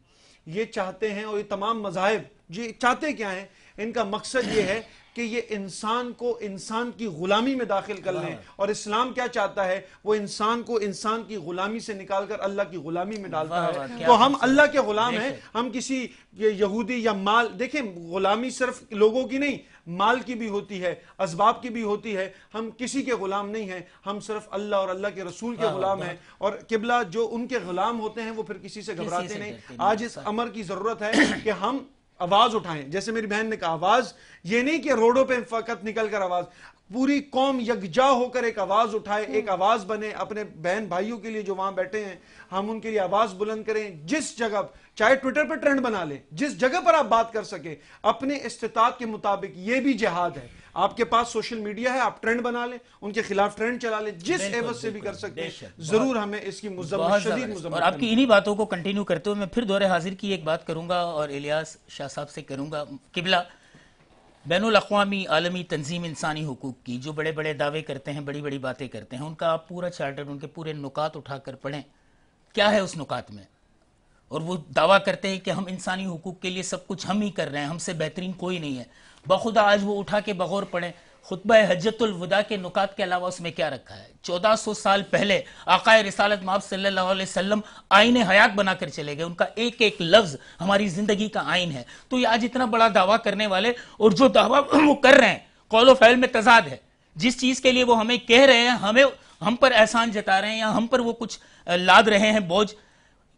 ये चाहते हैं और ये तमाम मजाहब ये चाहते क्या हैं इनका मकसद ये है कि ये इंसान को इंसान की गुलामी में दाखिल कर लें और इस्लाम क्या चाहता है वो इंसान को इंसान की गुलामी से निकाल कर अल्लाह की गुलामी में डालता है तो हम अल्लाह के गुलाम हैं हम किसी यहूदी या माल देखें गुलामी सिर्फ लोगों की नहीं माल की भी होती है असबाब की भी होती है हम किसी के गुलाम नहीं हैं हम सिर्फ अल्लाह और अल्लाह के रसूल के गुलाम हैं और किबला जो उनके गुलाम होते हैं वो फिर किसी से घबराते नहीं आज इस अमर की ज़रूरत है कि हम आवाज उठाएं जैसे मेरी बहन ने कहा आवाज ये नहीं कि रोडों पे फकत निकल कर आवाज पूरी कौम यकजा होकर एक आवाज उठाए एक हम्म। आवाज बने अपने बहन भाइयों के लिए जो वहां बैठे हैं हम उनके लिए आवाज बुलंद करें जिस जगह चाहे ट्विटर पर ट्रेंड बना लें जिस जगह पर आप बात कर सके अपने इस्तात के मुताबिक ये भी जिहाद है आपके पास सोशल मीडिया है आप ट्रेंड बना लें उनके खिलाफ ट्रेंड चला लें जिस एवज से भी कर सकते हैं जरूर हमें इसकी और आपकी इन्हीं बातों को कंटिन्यू करते हुए मैं फिर दौरे हाजिर की एक बात करूंगा और इलियास शाह साहब से करूंगा किबला बैन अवी आलमी तंजीम इंसानी हकूक़ की जो बड़े बड़े दावे करते हैं बड़ी बड़ी बातें करते हैं उनका आप पूरा चार्टर उनके पूरे नुकात उठाकर पढ़ें क्या है उस नुकात में और वो दावा करते हैं कि हम इंसानी हकूक़ के लिए सब कुछ हम ही कर रहे हैं हमसे बेहतरीन कोई नहीं है बखुदा आज वो उठा के बगौर पढ़े खुतब हजतुलवुदा के नुकात के अलावा उसमें क्या रखा है चौदह सौ साल पहले आकाए रिसालत महब सल्लाम आइन हयात बनाकर चले गए उनका एक एक लफ्ज हमारी जिंदगी का आइन है तो ये आज इतना बड़ा दावा करने वाले और जो दावा [CLEARS THROAT] वो कर रहे हैं कौलो फैल में तजाद है जिस चीज के लिए वो हमें कह रहे हैं हमें हम पर एहसान जता रहे हैं या हम पर वो कुछ लाद रहे हैं बोझ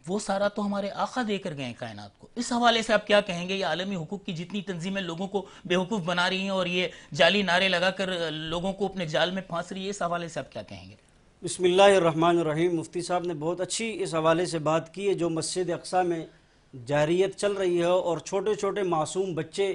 वो सारा तो हमारे आका देकर गए कायनात को इस हवाले से आप क्या कहेंगे ये आलमी हुकूक की जितनी तंजीमें लोगों को बेवकूफ़ बना रही हैं और ये जाली नारे लगाकर लोगों को अपने जाल में फांस रही है इस हवाले से आप क्या कहेंगे बसमीम मुफ्ती साहब ने बहुत अच्छी इस हवाले से बात की है जो मस्जिद अक्सा में जारियत चल रही है और छोटे छोटे मासूम बच्चे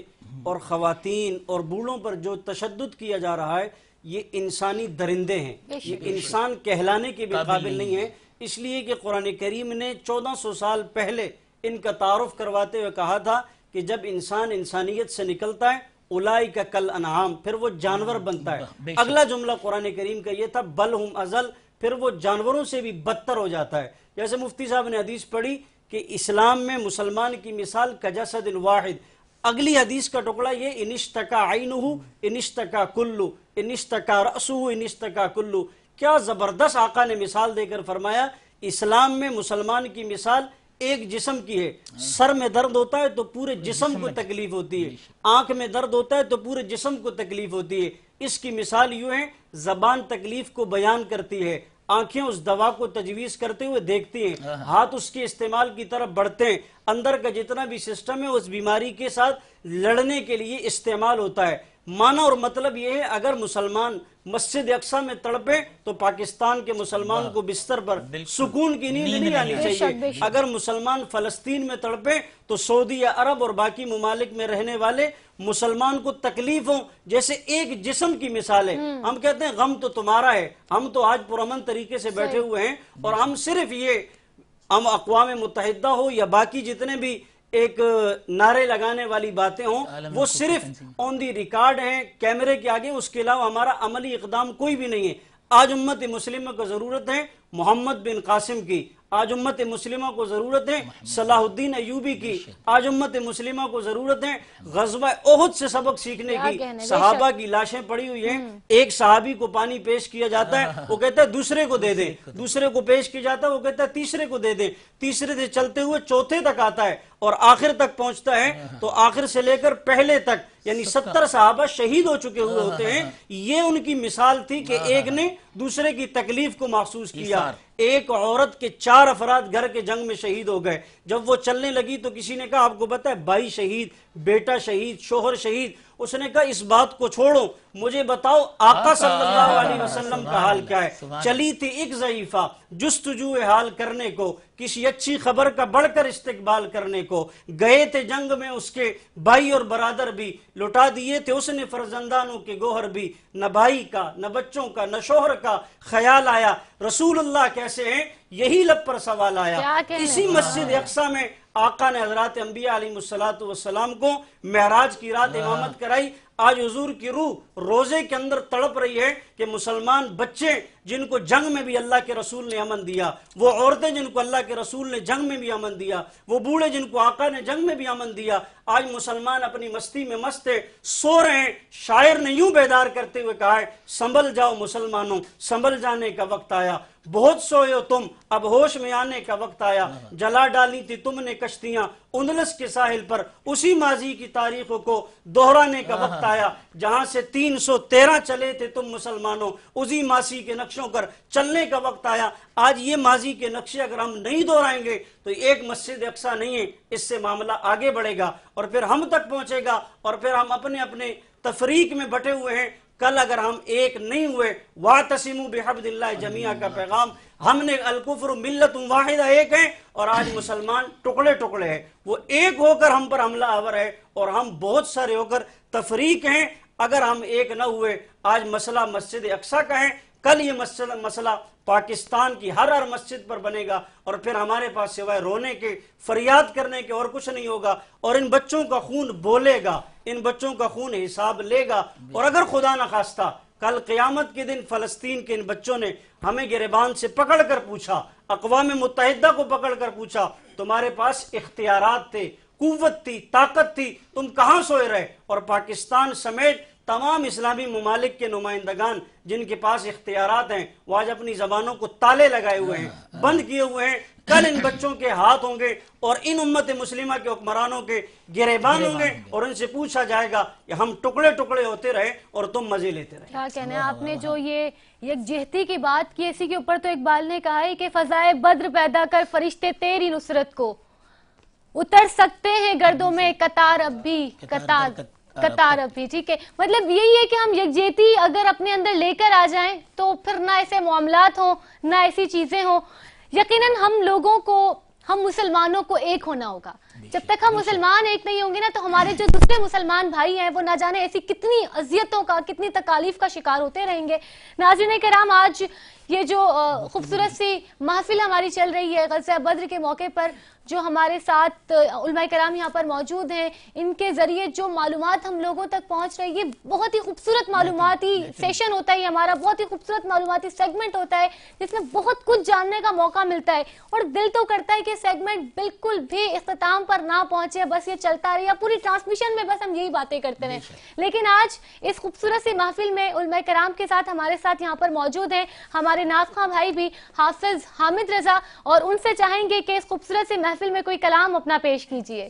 और ख़वातीन और बूढ़ों पर जो तशद किया जा रहा है ये इंसानी दरिंदे हैं ये इंसान कहलाने के भी काबिल नहीं है इसलिए कि कुरान करीम ने 1400 साल पहले इनका तारफ़ करवाते हुए कहा था कि जब इंसान इंसानियत से निकलता है उलाई का कल अनहाम फिर वो जानवर बनता है अगला जुमला कुरान करीम का ये था बल हम अजल फिर वो जानवरों से भी बदतर हो जाता है जैसे मुफ्ती साहब ने हदीस पढ़ी कि इस्लाम में मुसलमान की मिसाल कजासद वाहिद अगली हदीस का टुकड़ा ये इनिश्तका आइन इनिश्तका कुल्लू इनिश्तका रसू इनिश्तका कुल्लू क्या जबरदस्त आका ने मिसाल देकर फरमाया इस्लाम में मुसलमान की मिसाल एक जिसम की है सर में दर्द होता है तो पूरे जिसम को तकलीफ होती है आंख में दर्द होता है तो पूरे जिसम को तकलीफ होती है इसकी मिसाल यूं है जबान तकलीफ को बयान करती है आंखें उस दवा को तजवीज करते हुए देखती हैं हाँ, हाँ। हाथ उसके इस्तेमाल की तरफ बढ़ते हैं अंदर का जितना भी सिस्टम है उस बीमारी के साथ लड़ने के लिए इस्तेमाल होता है माना और मतलब ये है अगर मुसलमान मस्जिद अक्सा में तड़पे तो पाकिस्तान के मुसलमान को बिस्तर पर सुकून की नींद नहीं आनी चाहिए अगर मुसलमान फलस्तीन में तड़पे तो सऊदी अरब और बाकी ममालिक में रहने वाले मुसलमान को तकलीफ हो जैसे एक जिसम की मिसाल है हम्म। हम कहते हैं गम तो तुम्हारा है हम तो आज पुरमन तरीके से बैठे हुए हैं और हम सिर्फ ये हम अकवा मुतहदा हो या बाकी जितने भी एक नारे लगाने वाली बातें हों वो सिर्फ ऑन दी रिकॉर्ड हैं कैमरे के आगे उसके अलावा हमारा अमली इकदाम कोई भी नहीं है आज उम्मत मुस्लिम को ज़रूरत है मोहम्मद बिन कासिम की आज उम्मत मुस्लिमा को ज़रूरत है सलाहुद्दीन अयूबी की आज उम्मत मुस्लिमा को ज़रूरत है गजबा ओहद से सबक सीखने की सहाबा की लाशें पड़ी हुई हैं हम्म। एक सहाबी को पानी पेश किया जाता है [LAUGHS] वो कहता है दूसरे को दे दे दूसरे को पेश किया जाता है वो कहता है तीसरे को दे दे तीसरे से चलते हुए चौथे तक आता है और आखिर तक पहुंचता है हाँ। तो आखिर से लेकर पहले तक यानी सत्तर साहबा शहीद हो चुके हुए हाँ, हाँ, होते हैं ये उनकी मिसाल थी कि एक ने दूसरे की तकलीफ को महसूस किया एक औरत के चार अफराद घर के जंग में शहीद हो गए जब वो चलने लगी तो किसी ने कहा आपको पता है भाई शहीद बेटा शहीद शोहर शहीद उसने कहा इस बात को छोड़ो मुझे बताओ आका सल्लल्लाहु अलैहि वसल्लम का हाल क्या है चली थी एक जयीफा जुस्तजू हाल करने को किसी अच्छी खबर का बढ़कर इस्तेकबाल करने को गए थे जंग में उसके भाई और बरादर भी लुटा दिए थे उसने फर्जंदानों के गोहर भी न भाई का न बच्चों का न शोहर का ख्याल आया रसूल अल्लाह कैसे हैं यही लब पर सवाल आया इसी मस्जिद अक्सा में आका ने हजरत अम्बिया वसलाम को महराज की रात हाँ। इमामत कराई आज हजूर की रूह रोजे के अंदर तड़प रही है कि मुसलमान बच्चे जिनको जंग में भी अल्लाह के रसूल ने अमन दिया वो औरतें जिनको अल्लाह के रसूल ने जंग में भी अमन दिया वो बूढ़े जिनको आका ने जंग में भी अमन दिया आज मुसलमान अपनी मस्ती में मस्त है सो रहे हैं शायर ने यूं बेदार करते हुए कहा है संभल जाओ मुसलमानों संभल जाने का वक्त आया बहुत सोए हो तुम अब होश में आने का वक्त आया हाँ, हाँ। जला डाली थी तुमने कश्तियां उंदलस के साहिल पर उसी माजी की तारीखों को दोहराने का हाँ, वक्त आया जहां से तीन सौ तेरह चले थे तुम मुसलमानों उसी मासी के नक्शों पर चलने का वक्त आया आज ये माजी के नक्शे अगर हम नहीं दोहराएंगे तो एक मस्जिद अक्सा नहीं है इससे मामला आगे बढ़ेगा और फिर हम तक पहुंचेगा और फिर हम अपने अपने तफरीक में बटे हुए हैं कल अगर हम एक नहीं हुए वाह तसीम बेहबदिल्ला जमिया का पैगाम हमने अलकुफर मिल्लत वाहिदा एक है और आज मुसलमान टुकड़े टुकड़े हैं वो एक होकर हम पर हमला आवर है और हम बहुत सारे होकर तफरीक हैं अगर हम एक न हुए आज मसला मस्जिद अक्सा का है कल ये मसला मसला पाकिस्तान की हर हर मस्जिद पर बनेगा और फिर हमारे पास सिवाय रोने के फरियाद करने के और कुछ नहीं होगा और इन बच्चों का खून बोलेगा इन बच्चों का खून हिसाब लेगा और अगर खुदा न खास्ता कल क्यामत के दिन फ़लस्तीन के इन बच्चों ने हमें गिरबान से पकड़ कर पूछा अकवा मुतहदा को पकड़ कर पूछा तुम्हारे पास इख्तियार थे कुत थी ताकत थी तुम कहाँ सोए रहे और पाकिस्तान समेत तमाम इस्लामी ममालिक के नुमाइंदगान जिनके पास इख्तियार हैं वो आज अपनी जबानों को ताले लगाए हुए हैं बंद किए हुए हैं कल इन बच्चों के हाथ होंगे और इन उम्मत मुस्लिमा के हुक्मरानों के गिरेबान होंगे और उनसे पूछा जाएगा कि हम टुकड़े टुकड़े होते रहे और तुम मजे लेते रहे क्या कहना है आपने जो ये यकजहती की बात की इसी के ऊपर तो इकबाल ने कहा है कि फजाए बद्र पैदा कर फरिश्ते तेरी नुसरत को उतर सकते हैं गर्दों में कतार अब भी कतार कतार अपी ठीक है मतलब यही है कि हम यकजेती अगर अपने अंदर लेकर आ जाएं तो फिर ना ऐसे मामला हो ना ऐसी चीज़ें हो यकीनन हम लोगों को हम मुसलमानों को एक होना होगा जब तक हम मुसलमान एक नहीं होंगे ना तो हमारे जो दूसरे मुसलमान भाई हैं वो ना जाने ऐसी कितनी अजियतों का कितनी तकालीफ का शिकार होते रहेंगे नाजिन कराम आज ये जो खूबसूरत सी महफिल हमारी चल रही है गजा बद्र के मौके पर जो हमारे साथ कराम यहाँ पर मौजूद हैं इनके ज़रिए जो मालूम हम लोगों तक पहुँच रही है बहुत ही खूबसूरत मालूमती सेशन होता है हमारा बहुत ही खूबसूरत मालूमती सेगमेंट होता है जिसमें बहुत कुछ जानने का मौका मिलता है और दिल तो करता है कि सेगमेंट बिल्कुल भी इख्ताम पर ना पहुंचे बस ये चलता रहे या पूरी ट्रांसमिशन में बस हम यही बातें करते रहे लेकिन आज इस खूबसूरत सी महफिल में उलमा कराम के साथ हमारे साथ यहाँ पर मौजूद हैं हमारे नाफ खां भाई भी हाफिज हामिद रजा और उनसे चाहेंगे कि इस खूबसूरत सी महफिल में कोई कलाम अपना पेश कीजिए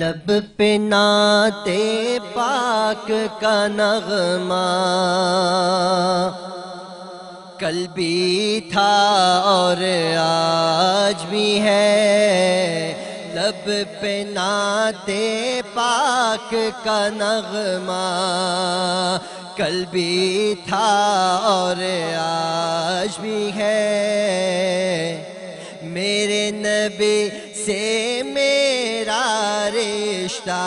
लब पे नाते पाक का नगमा कल भी था और आज भी है लब पे नाते पाक का नगमा कल भी था और आज भी है मेरे नबी से मेरा रिश्ता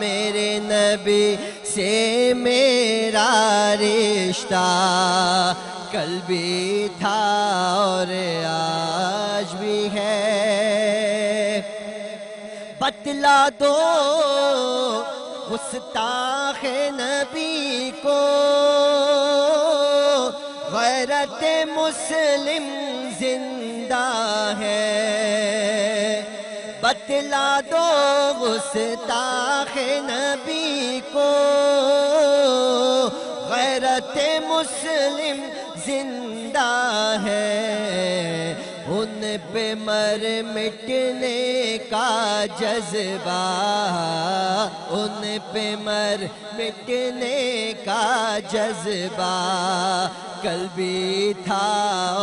मेरे नबी से मेरा रिश्ता कल भी था और आज भी है बतला दो ताख नबी को उम्मत मुस्लिम जिंदा है बतला दो गुस्ताख नबी को गैरत मुस्लिम जिंदा है पे मर मिटने का जज्बा उन पे मर मिटने का जज्बा कल भी था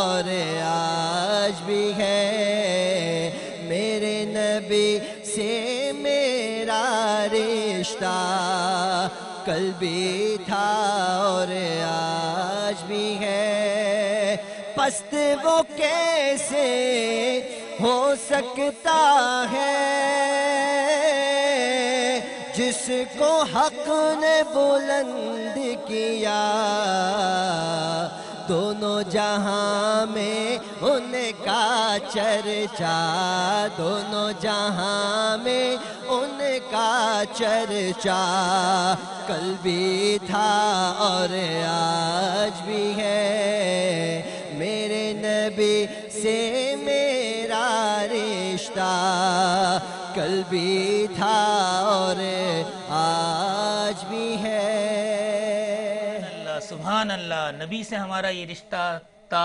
और आज भी है मेरे नबी से मेरा रिश्ता कल भी था और आज भी है पस्त वो कैसे हो सकता है जिसको हक ने बुलंद किया दोनों जहां में उनका चर्चा दोनों जहां में उनका चर्चा कल भी था और आज भी है भी था और आज भी है अल्लाह सुबहान अल्लाह नबी से हमारा ये रिश्ता ता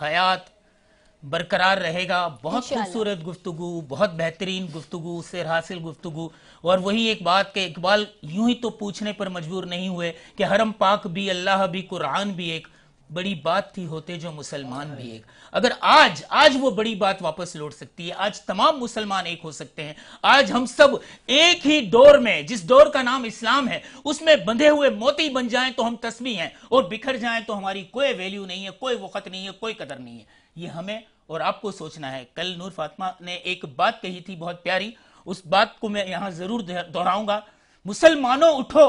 हयात बरकरार रहेगा बहुत खूबसूरत गुफ्तु बहुत बेहतरीन गुफ्तगु सिर हासिल गुफ्तु और वही एक बात के इकबाल यूं ही तो पूछने पर मजबूर नहीं हुए कि हरम पाक भी अल्लाह भी कुरान भी एक बड़ी बात थी होते जो मुसलमान भी एक अगर आज आज वो बड़ी बात वापस लौट सकती है आज तमाम मुसलमान एक हो सकते हैं आज हम सब एक ही डोर में जिस डोर का नाम इस्लाम है उसमें बंधे हुए मोती बन जाए तो हम तस्वीर हैं और बिखर जाए तो हमारी कोई वैल्यू नहीं है कोई वक्त नहीं है कोई कदर नहीं है ये हमें और आपको सोचना है कल नूर फातमा ने एक बात कही थी बहुत प्यारी उस बात को मैं यहां जरूर दोहराऊंगा मुसलमानों उठो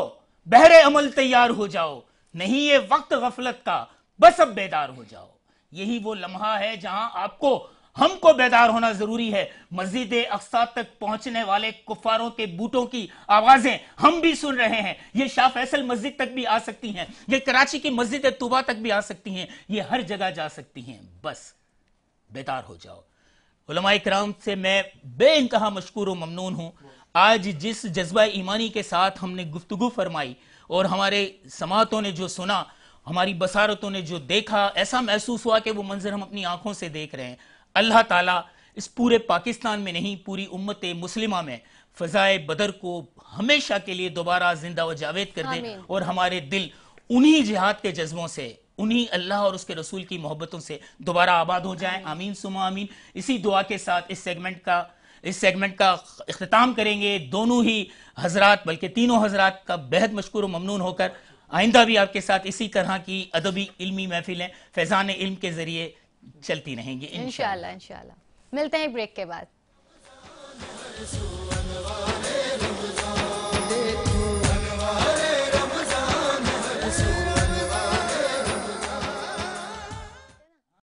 बहरे अमल तैयार हो जाओ नहीं ये वक्त गफलत का बस अब बेदार हो जाओ यही वो लम्हा है जहां आपको हमको बेदार होना जरूरी है मस्जिद अक्सा तक पहुंचने वाले कुफारों के बूटों की आवाजें हम भी सुन रहे हैं ये शाह फैसल मस्जिद तक भी आ सकती हैं ये कराची की मस्जिद तुबा तक भी आ सकती हैं ये हर जगह जा सकती हैं बस बेदार हो जाओ उलमा कराम से मैं बे इंतहा मशकूर व ममनून हूं आज जिस जज्बा ईमानी के साथ हमने गुफ्तु फरमाई और हमारे समातों ने जो सुना हमारी बसारतों ने जो देखा ऐसा महसूस हुआ कि वो मंजर हम अपनी आंखों से देख रहे हैं अल्लाह ताला इस पूरे पाकिस्तान में नहीं पूरी उम्मत मुस्लिमा में फजाए बदर को हमेशा के लिए दोबारा जिंदा व जावेद कर दे और हमारे दिल उन्हीं जिहाद के जज्बों से उन्हीं अल्लाह और उसके रसूल की मोहब्बतों से दोबारा आबाद हो जाए आमीन सुमा आमीन इसी दुआ के साथ इस सेगमेंट का इस सेगमेंट का अख्ताम करेंगे दोनों ही हजरात बल्कि तीनों हजरात का बेहद मशहूर ममनून होकर आइंदा भी आपके साथ इसी तरह की अदबी इल्मी महफिलें फैजान इल्म के जरिए चलती रहेंगी इन मिलते हैं ब्रेक के बाद